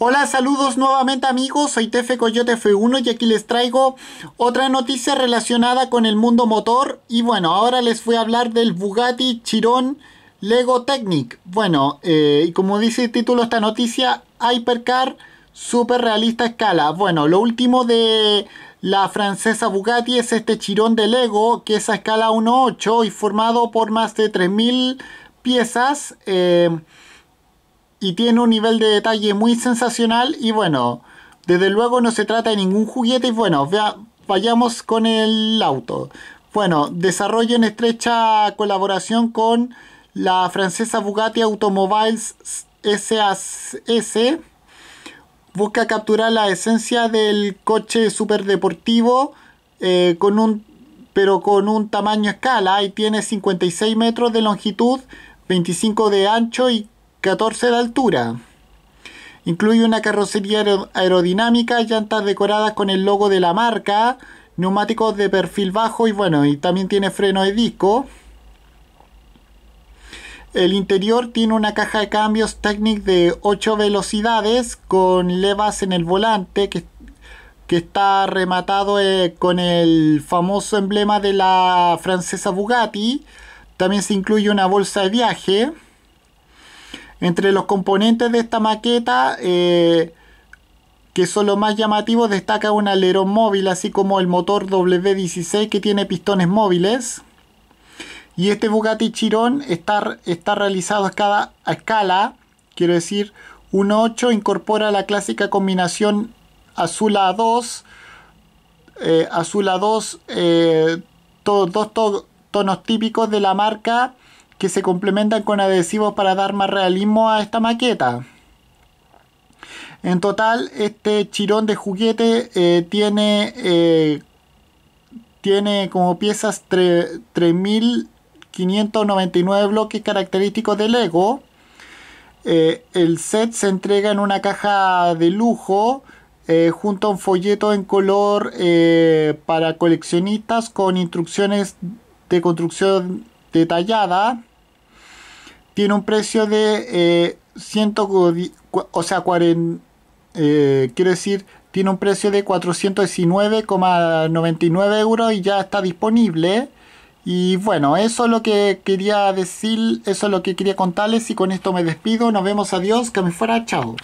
Hola, saludos nuevamente amigos, soy Tefe Coyote F1 y aquí les traigo otra noticia relacionada con el mundo motor y bueno, ahora les voy a hablar del Bugatti Chiron Lego Technic. Bueno, eh, y como dice el título esta noticia, Hypercar Super Realista Escala. Bueno, lo último de la francesa Bugatti es este Chiron de Lego que es a escala 1.8 y formado por más de 3.000 piezas. Eh, y tiene un nivel de detalle muy sensacional y bueno, desde luego no se trata de ningún juguete y bueno, vayamos con el auto. Bueno, desarrollo en estrecha colaboración con la francesa Bugatti Automobiles SAS. Busca capturar la esencia del coche superdeportivo deportivo eh, con un pero con un tamaño escala y tiene 56 metros de longitud, 25 de ancho y 14 de altura. Incluye una carrocería aerodinámica, llantas decoradas con el logo de la marca, neumáticos de perfil bajo y bueno, y también tiene freno de disco. El interior tiene una caja de cambios Technic de 8 velocidades con levas en el volante que, que está rematado eh, con el famoso emblema de la francesa Bugatti. También se incluye una bolsa de viaje. Entre los componentes de esta maqueta, eh, que son los más llamativos, destaca un alerón móvil, así como el motor W16 que tiene pistones móviles. Y este Bugatti Chiron está, está realizado a, cada, escala, quiero decir, 1.8 incorpora la clásica combinación azul A2, eh, azul A2, dos eh, tonos típicos de la marca que se complementan con adhesivos para dar más realismo a esta maqueta. En total, este chirón de juguete eh, tiene, eh, tiene como piezas 3.599 bloques característicos de Lego. Eh, el set se entrega en una caja de lujo junto a un folleto en color para coleccionistas con instrucciones de construcción detallada tiene un precio de eh, o sea, eh, quiero decir, tiene un precio de 419,99 euros y ya está disponible. Y bueno, eso es lo que quería decir, eso es lo que quería contarles y con esto me despido, nos vemos, adiós, que me fuera, chao.